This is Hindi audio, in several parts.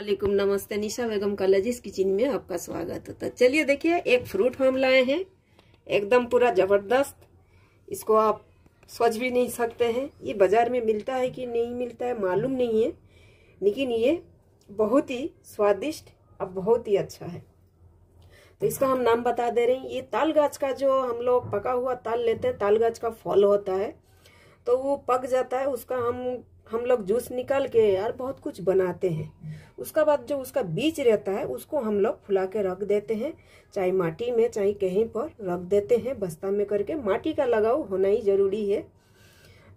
वालेकुम नमस्ते निशा बेगम का लजीज किचन में आपका स्वागत है तो चलिए देखिए एक फ्रूट हम लाए हैं एकदम पूरा ज़बरदस्त इसको आप सोच भी नहीं सकते हैं ये बाज़ार में मिलता है कि नहीं मिलता है मालूम नहीं है लेकिन ये बहुत ही स्वादिष्ट और बहुत ही अच्छा है तो इसका हम नाम बता दे रहे हैं ये ताल गाछ का जो हम लोग पका हुआ ताल लेते हैं ताल गाछ का फल होता है तो वो पक जाता है उसका हम हम लोग जूस निकाल के यार बहुत कुछ बनाते हैं उसका बाद जो उसका बीज रहता है उसको हम लोग फुला के रख देते हैं चाहे माटी में चाहे कहीं पर रख देते हैं बस्ता में करके माटी का लगाव होना ही ज़रूरी है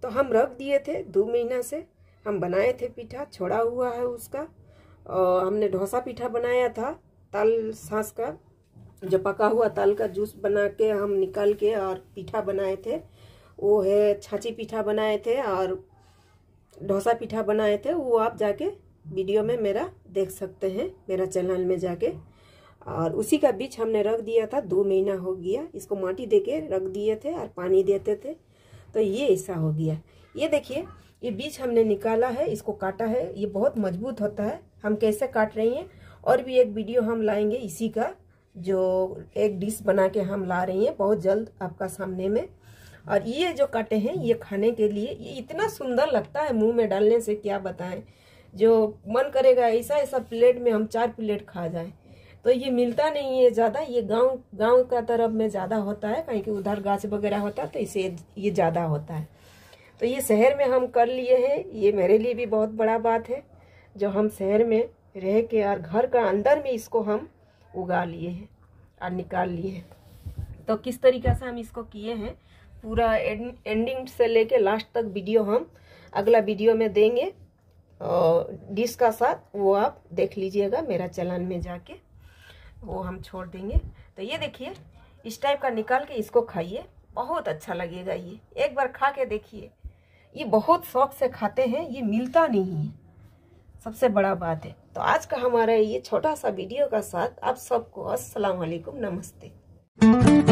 तो हम रख दिए थे दो महीना से हम बनाए थे पीठा छोड़ा हुआ है उसका और हमने ढोसा पीठा बनाया था ताल सांस का जो पका हुआ ताल का जूस बना के हम निकाल के और पीठा बनाए थे वो है छाछी पीठा बनाए थे और डोसा पीठा बनाए थे वो आप जाके वीडियो में मेरा देख सकते हैं मेरा चैनल में जाके और उसी का बीज हमने रख दिया था दो महीना हो गया इसको माटी दे के रख दिए थे और पानी देते थे तो ये ऐसा हो गया ये देखिए ये बीज हमने निकाला है इसको काटा है ये बहुत मजबूत होता है हम कैसे काट रही हैं और भी एक वीडियो हम लाएंगे इसी का जो एक डिश बना के हम ला रही हैं बहुत जल्द आपका सामने में और ये जो कटे हैं ये खाने के लिए ये इतना सुंदर लगता है मुंह में डालने से क्या बताएं जो मन करेगा ऐसा ऐसा प्लेट में हम चार प्लेट खा जाएं तो ये मिलता नहीं है ज़्यादा ये गांव गांव का तरफ में ज़्यादा होता है कहीं कि उधर गाछ वगैरह होता है तो इसे ये ज़्यादा होता है तो ये शहर में हम कर लिए हैं ये मेरे लिए भी बहुत बड़ा बात है जो हम शहर में रह के और घर का अंदर में इसको हम उगा लिए हैं और निकाल लिए हैं तो किस तरीक़े से हम इसको किए हैं पूरा एंडिंग से लेके लास्ट तक वीडियो हम अगला वीडियो में देंगे और डिश का साथ वो आप देख लीजिएगा मेरा चलन में जाके वो हम छोड़ देंगे तो ये देखिए इस टाइप का निकाल के इसको खाइए बहुत अच्छा लगेगा ये एक बार खा के देखिए ये बहुत शौक से खाते हैं ये मिलता नहीं है सबसे बड़ा बात है तो आज का हमारा ये छोटा सा वीडियो का साथ आप सबको असलकुम नमस्ते